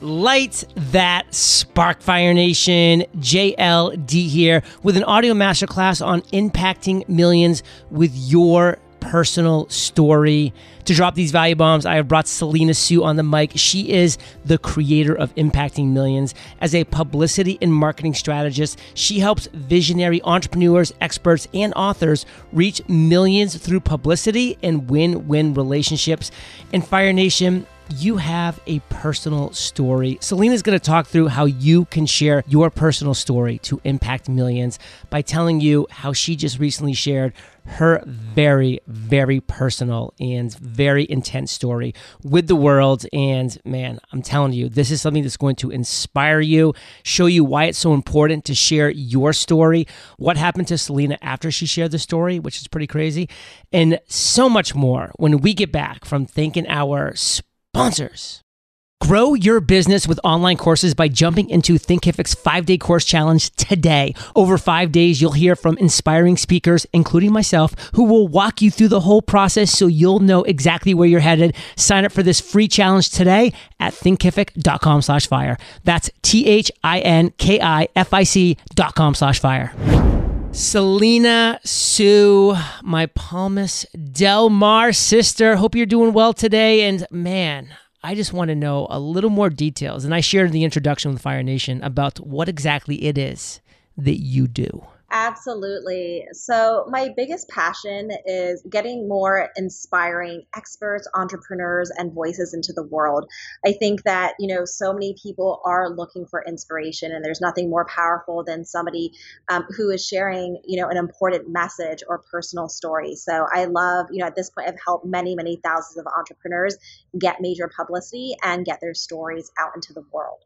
Light that Fire Nation, JLD here with an audio masterclass on impacting millions with your personal story. To drop these value bombs, I have brought Selena Sue on the mic. She is the creator of Impacting Millions. As a publicity and marketing strategist, she helps visionary entrepreneurs, experts, and authors reach millions through publicity and win win relationships. And Fire Nation, you have a personal story. Selena's going to talk through how you can share your personal story to impact millions by telling you how she just recently shared her very, very personal and very intense story with the world. And man, I'm telling you, this is something that's going to inspire you, show you why it's so important to share your story, what happened to Selena after she shared the story, which is pretty crazy, and so much more when we get back from thinking our sponsors. Grow your business with online courses by jumping into Thinkific's five day course challenge today. Over five days, you'll hear from inspiring speakers, including myself, who will walk you through the whole process so you'll know exactly where you're headed. Sign up for this free challenge today at thinkific.com slash fire. That's T H I N K I F I C dot com slash fire. Selena Sue, my Palmas Del Mar sister. Hope you're doing well today. And man, I just want to know a little more details. And I shared in the introduction with Fire Nation about what exactly it is that you do. Absolutely. So, my biggest passion is getting more inspiring experts, entrepreneurs, and voices into the world. I think that, you know, so many people are looking for inspiration, and there's nothing more powerful than somebody um, who is sharing, you know, an important message or personal story. So, I love, you know, at this point, I've helped many, many thousands of entrepreneurs get major publicity and get their stories out into the world.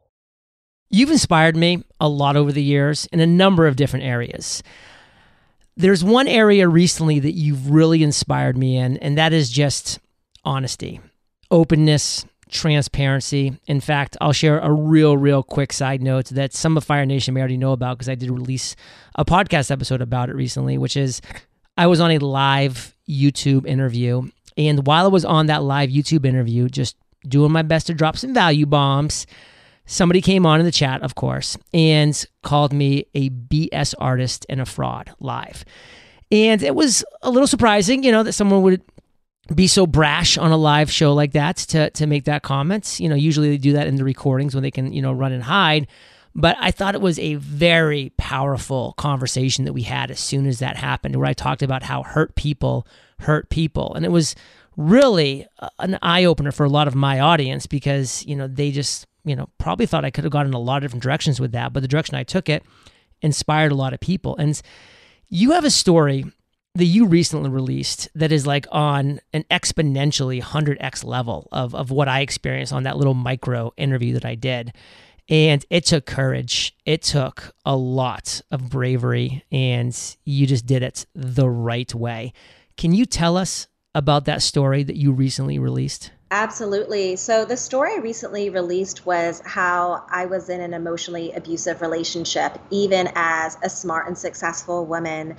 You've inspired me a lot over the years in a number of different areas. There's one area recently that you've really inspired me in, and that is just honesty, openness, transparency. In fact, I'll share a real, real quick side note that some of Fire Nation may already know about because I did release a podcast episode about it recently, which is I was on a live YouTube interview. And while I was on that live YouTube interview, just doing my best to drop some value bombs, somebody came on in the chat, of course, and called me a BS artist and a fraud live. And it was a little surprising, you know, that someone would be so brash on a live show like that to, to make that comment. You know, usually they do that in the recordings when they can, you know, run and hide. But I thought it was a very powerful conversation that we had as soon as that happened, where I talked about how hurt people hurt people. And it was really an eye opener for a lot of my audience because, you know, they just you know, probably thought I could have gone in a lot of different directions with that, but the direction I took it inspired a lot of people. And you have a story that you recently released that is like on an exponentially 100x level of, of what I experienced on that little micro interview that I did. And it took courage. It took a lot of bravery, and you just did it the right way. Can you tell us about that story that you recently released? Absolutely. So, the story I recently released was how I was in an emotionally abusive relationship, even as a smart and successful woman.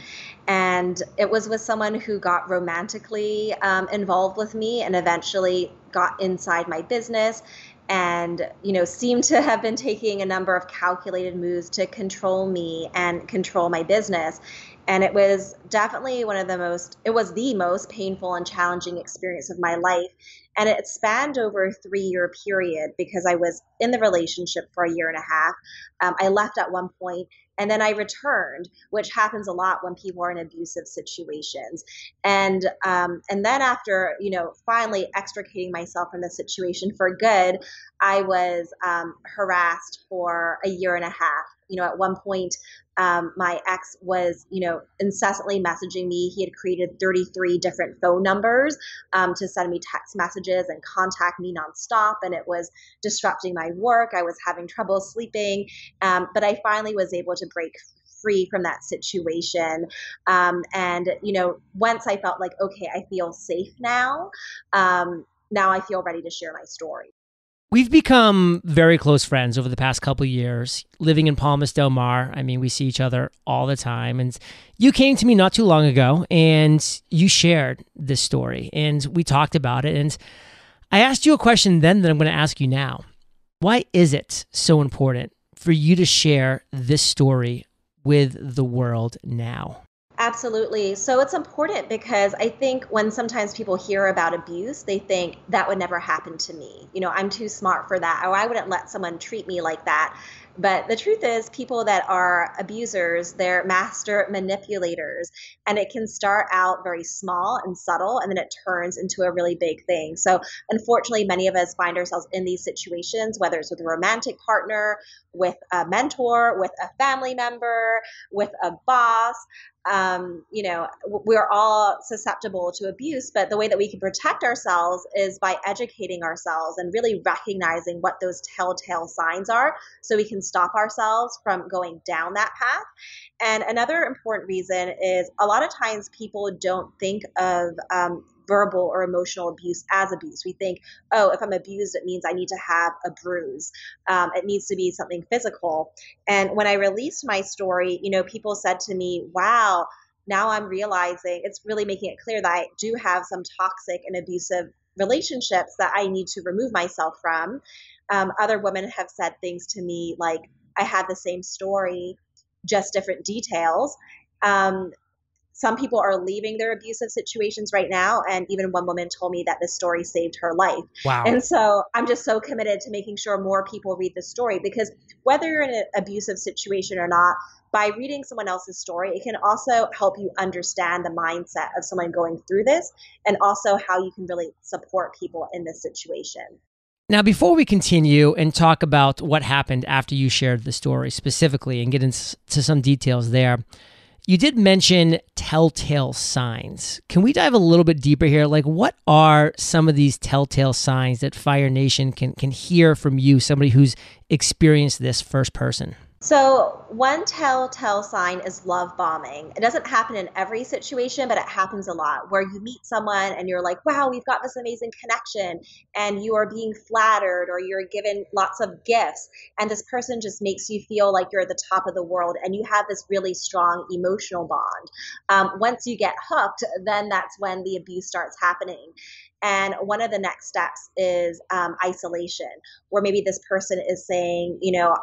And it was with someone who got romantically um, involved with me and eventually got inside my business and you know seemed to have been taking a number of calculated moves to control me and control my business and it was definitely one of the most it was the most painful and challenging experience of my life and it spanned over a three year period because I was in the relationship for a year and a half. Um, I left at one point and then I returned, which happens a lot when people are in abusive situations. And um, and then after you know finally extricating myself from the situation for good, I was um, harassed for a year and a half you know, at one point, um, my ex was, you know, incessantly messaging me. He had created 33 different phone numbers um, to send me text messages and contact me nonstop, and it was disrupting my work. I was having trouble sleeping, um, but I finally was able to break free from that situation. Um, and you know, once I felt like, okay, I feel safe now. Um, now I feel ready to share my story. We've become very close friends over the past couple years, living in Palmas del Mar. I mean, we see each other all the time. And you came to me not too long ago and you shared this story and we talked about it. And I asked you a question then that I'm going to ask you now. Why is it so important for you to share this story with the world now? Absolutely. So it's important because I think when sometimes people hear about abuse, they think that would never happen to me. You know, I'm too smart for that, or oh, I wouldn't let someone treat me like that. But the truth is, people that are abusers, they're master manipulators and it can start out very small and subtle and then it turns into a really big thing. So, unfortunately, many of us find ourselves in these situations, whether it's with a romantic partner, with a mentor, with a family member, with a boss. Um, you know, we're all susceptible to abuse, but the way that we can protect ourselves is by educating ourselves and really recognizing what those telltale signs are so we can stop ourselves from going down that path. And another important reason is a lot lot of times people don't think of um, verbal or emotional abuse as abuse. We think, oh, if I'm abused, it means I need to have a bruise. Um, it needs to be something physical. And when I released my story, you know, people said to me, wow, now I'm realizing it's really making it clear that I do have some toxic and abusive relationships that I need to remove myself from. Um, other women have said things to me like, I had the same story, just different details. Um, some people are leaving their abusive situations right now. And even one woman told me that this story saved her life. Wow. And so I'm just so committed to making sure more people read the story because whether you're in an abusive situation or not, by reading someone else's story, it can also help you understand the mindset of someone going through this and also how you can really support people in this situation. Now, before we continue and talk about what happened after you shared the story specifically and get into some details there, you did mention telltale signs. Can we dive a little bit deeper here? Like, what are some of these telltale signs that Fire Nation can, can hear from you, somebody who's experienced this first person? So, one telltale sign is love bombing. It doesn't happen in every situation, but it happens a lot where you meet someone and you're like, wow, we've got this amazing connection, and you are being flattered or you're given lots of gifts, and this person just makes you feel like you're at the top of the world and you have this really strong emotional bond. Um, once you get hooked, then that's when the abuse starts happening. And one of the next steps is um, isolation, where maybe this person is saying, you know,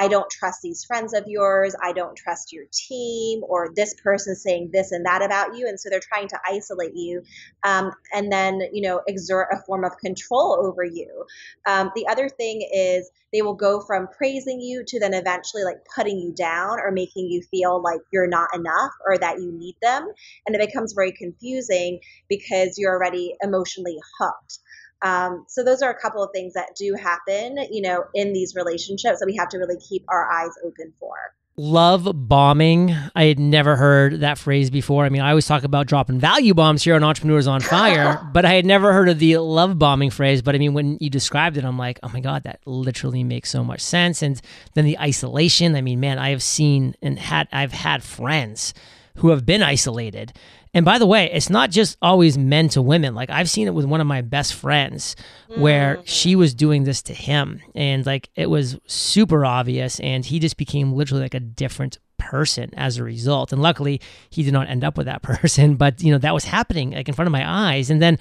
I don't trust these friends of yours, I don't trust your team, or this person saying this and that about you. And so they're trying to isolate you um, and then, you know, exert a form of control over you. Um, the other thing is they will go from praising you to then eventually like putting you down or making you feel like you're not enough or that you need them. And it becomes very confusing because you're already emotionally hooked. Um, so those are a couple of things that do happen, you know, in these relationships that we have to really keep our eyes open for. Love bombing. I had never heard that phrase before. I mean, I always talk about dropping value bombs here on Entrepreneurs on Fire, but I had never heard of the love bombing phrase. But I mean, when you described it, I'm like, oh my God, that literally makes so much sense. And then the isolation. I mean, man, I have seen and had, I've had friends who have been isolated and by the way, it's not just always men to women. Like I've seen it with one of my best friends where mm-hmm. she was doing this to him and like it was super obvious and he just became literally like a different person as a result. And luckily, he did not end up with that person, but you know, that was happening like in front of my eyes. And then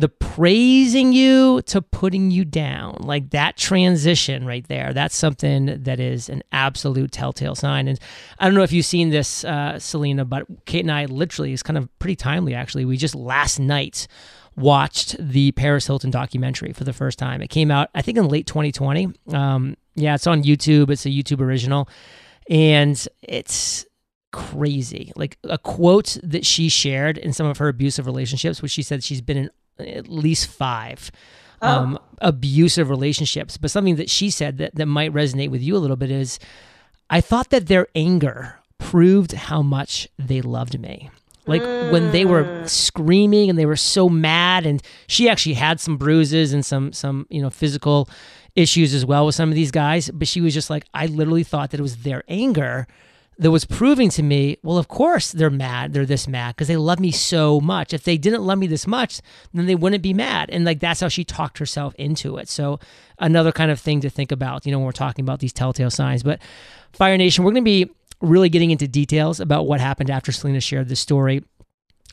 the praising you to putting you down like that transition right there that's something that is an absolute telltale sign and i don't know if you've seen this uh, selena but kate and i literally is kind of pretty timely actually we just last night watched the paris hilton documentary for the first time it came out i think in late 2020 um, yeah it's on youtube it's a youtube original and it's crazy. Like a quote that she shared in some of her abusive relationships, which she said she's been in at least five. Oh. Um, abusive relationships. But something that she said that, that might resonate with you a little bit is I thought that their anger proved how much they loved me. Like mm. when they were mm. screaming and they were so mad, and she actually had some bruises and some some you know physical issues as well with some of these guys. But she was just like, I literally thought that it was their anger that was proving to me, well, of course they're mad. They're this mad because they love me so much. If they didn't love me this much, then they wouldn't be mad. And like that's how she talked herself into it. So another kind of thing to think about, you know, when we're talking about these telltale signs. But Fire Nation, we're going to be really getting into details about what happened after Selena shared this story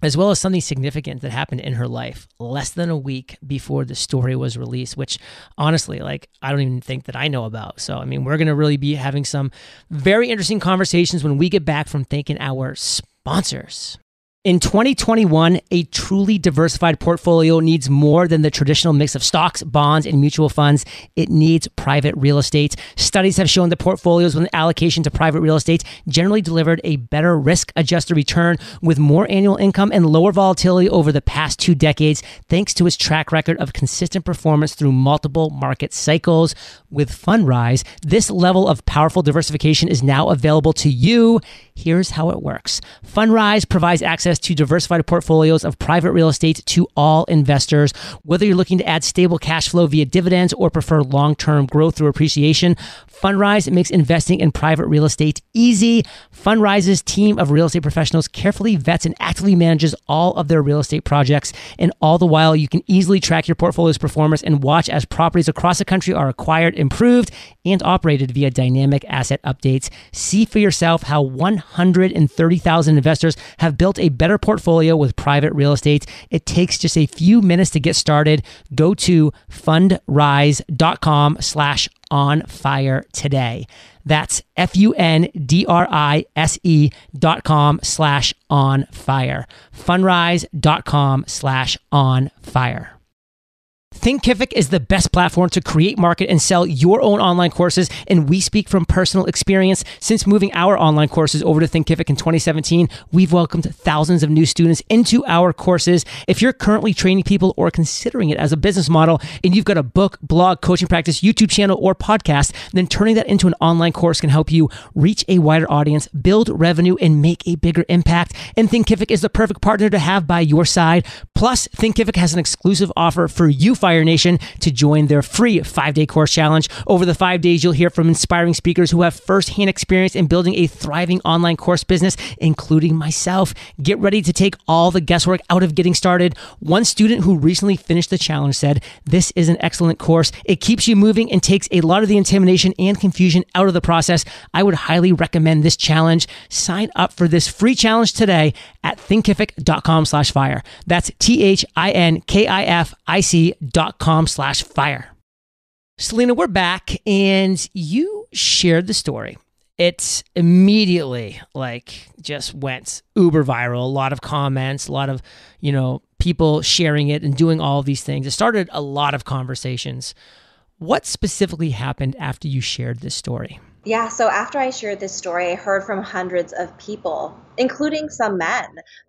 as well as something significant that happened in her life less than a week before the story was released, which honestly, like, I don't even think that I know about. So, I mean, we're going to really be having some very interesting conversations when we get back from thanking our sponsors. In 2021, a truly diversified portfolio needs more than the traditional mix of stocks, bonds, and mutual funds. It needs private real estate. Studies have shown that portfolios with an allocation to private real estate generally delivered a better risk adjusted return with more annual income and lower volatility over the past two decades, thanks to its track record of consistent performance through multiple market cycles. With Fundrise, this level of powerful diversification is now available to you. Here's how it works Fundrise provides access access to diversified portfolios of private real estate to all investors. Whether you're looking to add stable cash flow via dividends or prefer long term growth through appreciation, Fundrise makes investing in private real estate easy. Fundrise's team of real estate professionals carefully vets and actively manages all of their real estate projects. And all the while, you can easily track your portfolio's performance and watch as properties across the country are acquired, improved, and operated via dynamic asset updates. See for yourself how 130,000 investors have built a better portfolio with private real estate. It takes just a few minutes to get started. Go to fundrise.com slash on fire today. That's F-U-N-D-R-I-S-E dot com slash on fire. Fundrise.com slash on fire. Thinkific is the best platform to create, market, and sell your own online courses. And we speak from personal experience. Since moving our online courses over to Thinkific in 2017, we've welcomed thousands of new students into our courses. If you're currently training people or considering it as a business model, and you've got a book, blog, coaching practice, YouTube channel, or podcast, then turning that into an online course can help you reach a wider audience, build revenue, and make a bigger impact. And Thinkific is the perfect partner to have by your side. Plus, Thinkific has an exclusive offer for you, Fire Nation, to join their free five day course challenge. Over the five days, you'll hear from inspiring speakers who have firsthand experience in building a thriving online course business, including myself. Get ready to take all the guesswork out of getting started. One student who recently finished the challenge said, This is an excellent course. It keeps you moving and takes a lot of the intimidation and confusion out of the process. I would highly recommend this challenge. Sign up for this free challenge today at thinkific.com slash fire. That's T T-H-I-N-K-I-F-I-C dot com slash fire. Selena, we're back and you shared the story. It immediately like just went uber viral. A lot of comments, a lot of, you know, people sharing it and doing all these things. It started a lot of conversations. What specifically happened after you shared this story? Yeah, so after I shared this story, I heard from hundreds of people, including some men.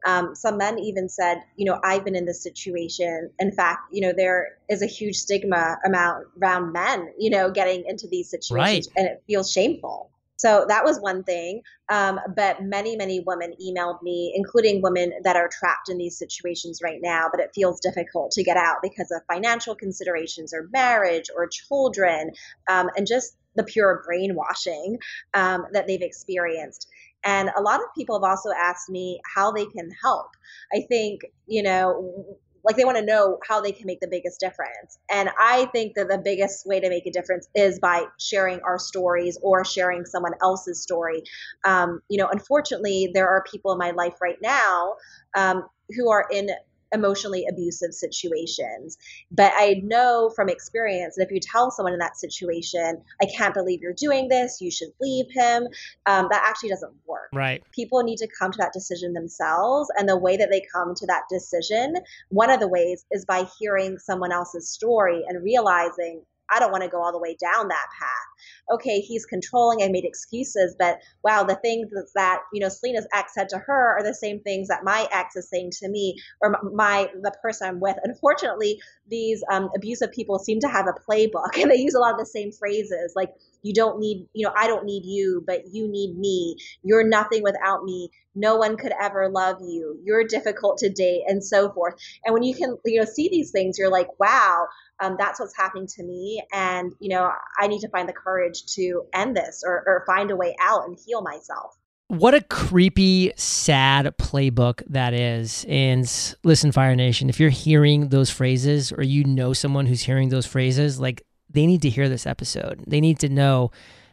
Um, some men even said, you know, I've been in this situation. In fact, you know, there is a huge stigma amount around men, you know, getting into these situations, right. and it feels shameful. So that was one thing. Um, but many, many women emailed me, including women that are trapped in these situations right now, but it feels difficult to get out because of financial considerations or marriage or children um, and just the pure brainwashing um, that they've experienced. And a lot of people have also asked me how they can help. I think, you know, like they want to know how they can make the biggest difference. And I think that the biggest way to make a difference is by sharing our stories or sharing someone else's story. Um, you know, unfortunately, there are people in my life right now um, who are in emotionally abusive situations. But I know from experience that if you tell someone in that situation, I can't believe you're doing this, you should leave him, um, that actually doesn't work. Right. People need to come to that decision themselves. And the way that they come to that decision, one of the ways is by hearing someone else's story and realizing I don't want to go all the way down that path. Okay, he's controlling. I made excuses, but wow, the things that you know Selena's ex said to her are the same things that my ex is saying to me, or my the person I'm with. Unfortunately, these um, abusive people seem to have a playbook and they use a lot of the same phrases like you don't need you know i don't need you but you need me you're nothing without me no one could ever love you you're difficult to date and so forth and when you can you know see these things you're like wow um, that's what's happening to me and you know i need to find the courage to end this or, or find a way out and heal myself what a creepy, sad playbook that is. And listen, Fire Nation, if you're hearing those phrases or you know someone who's hearing those phrases, like they need to hear this episode. They need to know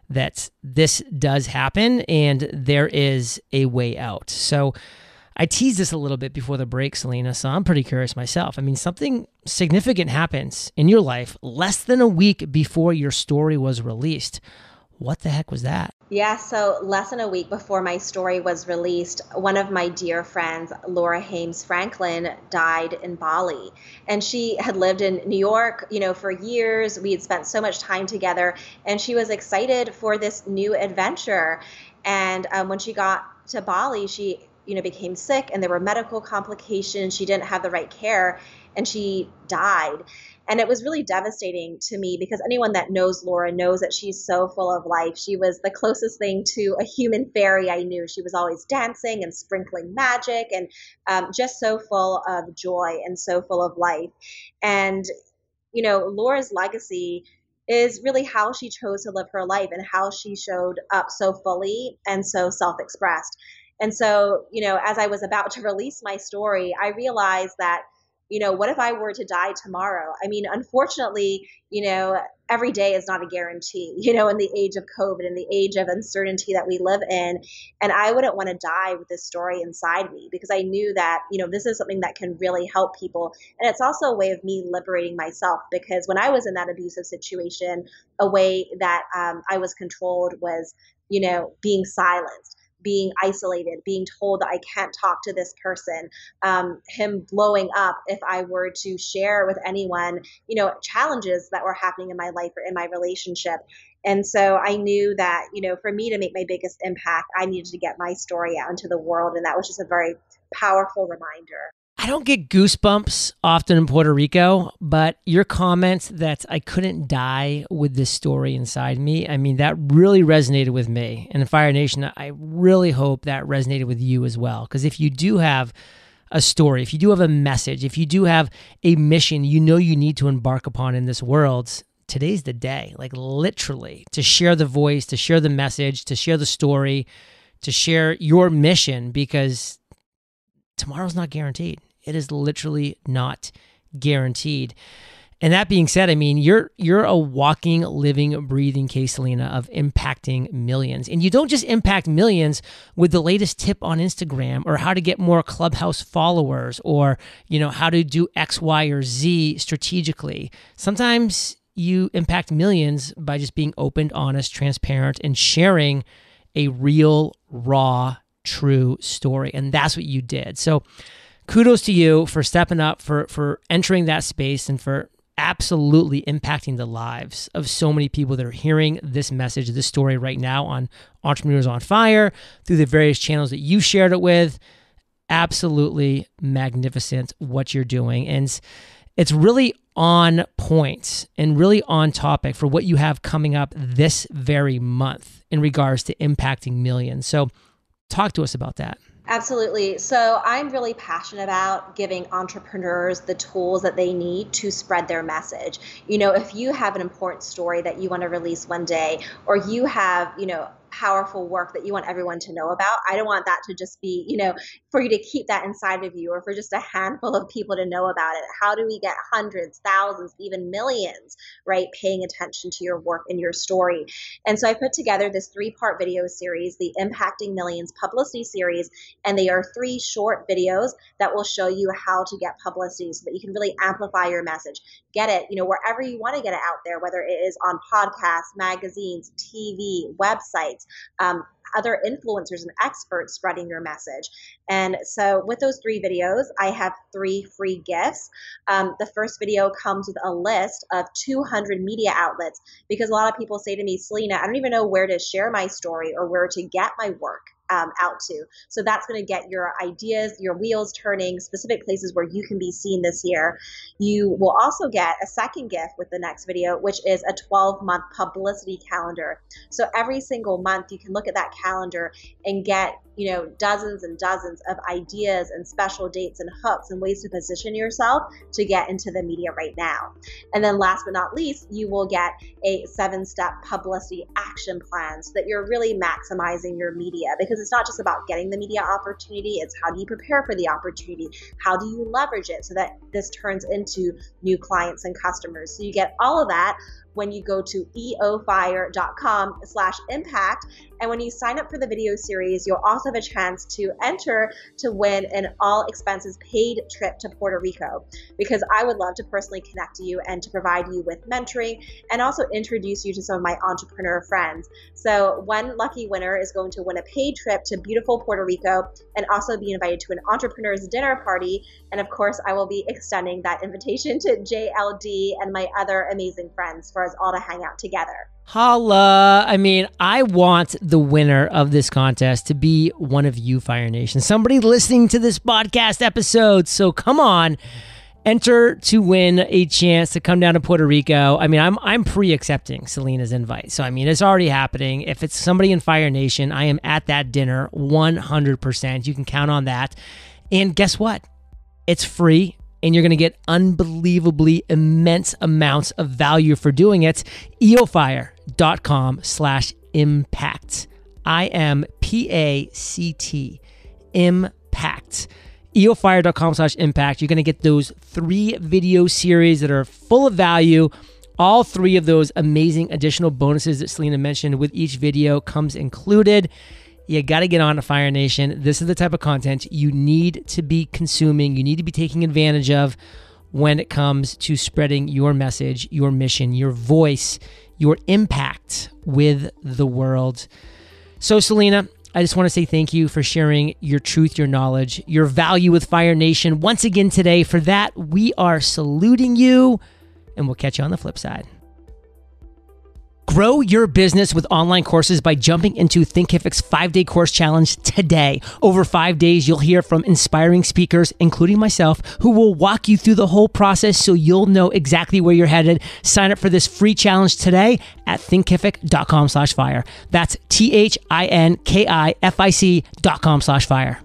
that this does happen and there is a way out. So I teased this a little bit before the break, Selena, so I'm pretty curious myself. I mean, something significant happens in your life less than a week before your story was released. What the heck was that? Yeah, so less than a week before my story was released, one of my dear friends, Laura Hames Franklin, died in Bali. And she had lived in New York, you know, for years. We had spent so much time together, and she was excited for this new adventure. And um, when she got to Bali, she, you know, became sick and there were medical complications. She didn't have the right care and she died. And it was really devastating to me because anyone that knows Laura knows that she's so full of life. She was the closest thing to a human fairy I knew. She was always dancing and sprinkling magic and um, just so full of joy and so full of life. And, you know, Laura's legacy is really how she chose to live her life and how she showed up so fully and so self expressed. And so, you know, as I was about to release my story, I realized that you know, what if I were to die tomorrow? I mean, unfortunately, you know, every day is not a guarantee, you know, in the age of COVID in the age of uncertainty that we live in. And I wouldn't want to die with this story inside me because I knew that, you know, this is something that can really help people. And it's also a way of me liberating myself because when I was in that abusive situation, a way that um, I was controlled was, you know, being silenced being isolated, being told that I can't talk to this person, um, him blowing up if I were to share with anyone, you know, challenges that were happening in my life or in my relationship. And so I knew that, you know, for me to make my biggest impact, I needed to get my story out into the world. And that was just a very powerful reminder. I don't get goosebumps often in Puerto Rico, but your comment that I couldn't die with this story inside me, I mean, that really resonated with me. And Fire Nation, I really hope that resonated with you as well. Because if you do have a story, if you do have a message, if you do have a mission you know you need to embark upon in this world, today's the day. Like, literally, to share the voice, to share the message, to share the story, to share your mission, because tomorrow's not guaranteed it is literally not guaranteed. And that being said, I mean, you're you're a walking, living, breathing case, Selena, of impacting millions. And you don't just impact millions with the latest tip on Instagram or how to get more clubhouse followers or, you know, how to do X, Y, or Z strategically. Sometimes you impact millions by just being open, honest, transparent, and sharing a real, raw, true story. And that's what you did. So kudos to you for stepping up, for for entering that space, and for absolutely impacting the lives of so many people that are hearing this message, this story right now on Entrepreneurs on Fire through the various channels that you shared it with. Absolutely magnificent what you're doing, and it's really on point and really on topic for what you have coming up this very month in regards to impacting millions. So, talk to us about that. Absolutely. So I'm really passionate about giving entrepreneurs the tools that they need to spread their message. You know, if you have an important story that you want to release one day, or you have, you know, powerful work that you want everyone to know about. I don't want that to just be, you know, for you to keep that inside of you or for just a handful of people to know about it? How do we get hundreds, thousands, even millions, right, paying attention to your work and your story? And so I put together this three part video series, the Impacting Millions Publicity Series, and they are three short videos that will show you how to get publicity so that you can really amplify your message. Get it, you know, wherever you want to get it out there, whether it is on podcasts, magazines, TV, websites, um, other influencers and experts spreading your message. And so, with those three videos, I have three free gifts. Um, the first video comes with a list of 200 media outlets because a lot of people say to me, Selena, I don't even know where to share my story or where to get my work um, out to. So that's going to get your ideas, your wheels turning, specific places where you can be seen this year. You will also get a second gift with the next video, which is a 12 month publicity calendar. So every single month, you can look at that calendar and get you know, dozens and dozens of ideas and special dates and hooks and ways to position yourself to get into the media right now. And then last but not least, you will get a seven step publicity action plan so that you're really maximizing your media because it's not just about getting the media opportunity, it's how do you prepare for the opportunity? How do you leverage it so that this turns into new clients and customers? So you get all of that when you go to eofire.com slash impact. And when you sign up for the video series, you'll also have a chance to enter to win an all expenses paid trip to Puerto Rico because I would love to personally connect you and to provide you with mentoring and also introduce you to some of my entrepreneur friends. So one lucky winner is going to win a paid trip to beautiful Puerto Rico and also be invited to an entrepreneur's dinner party. And of course, I will be extending that invitation to JLD and my other amazing friends for us all to hang out together. Holla. I mean, I want the winner of this contest to be one of you, Fire Nation, somebody listening to this podcast episode. So come on. Enter to win a chance to come down to Puerto Rico. I mean, I'm I'm pre-accepting Selena's invite, so I mean, it's already happening. If it's somebody in Fire Nation, I am at that dinner 100%. You can count on that. And guess what? It's free and you're going to get unbelievably immense amounts of value for doing it. eofire.com slash impact. I M P A C T. Impact. eofire.com slash impact. You're going to get those three video series that are full of value. All three of those amazing additional bonuses that Selena mentioned with each video comes included you got to get on to Fire Nation. This is the type of content you need to be consuming, you need to be taking advantage of when it comes to spreading your message, your mission, your voice, your impact with the world. So, Selena, I just want to say thank you for sharing your truth, your knowledge, your value with Fire Nation once again today. For that, we are saluting you, and we'll catch you on the flip side. Grow your business with online courses by jumping into Thinkific's five day course challenge today. Over five days, you'll hear from inspiring speakers, including myself, who will walk you through the whole process so you'll know exactly where you're headed. Sign up for this free challenge today at thinkific.com slash fire. That's T H I N K I F I C dot com slash fire.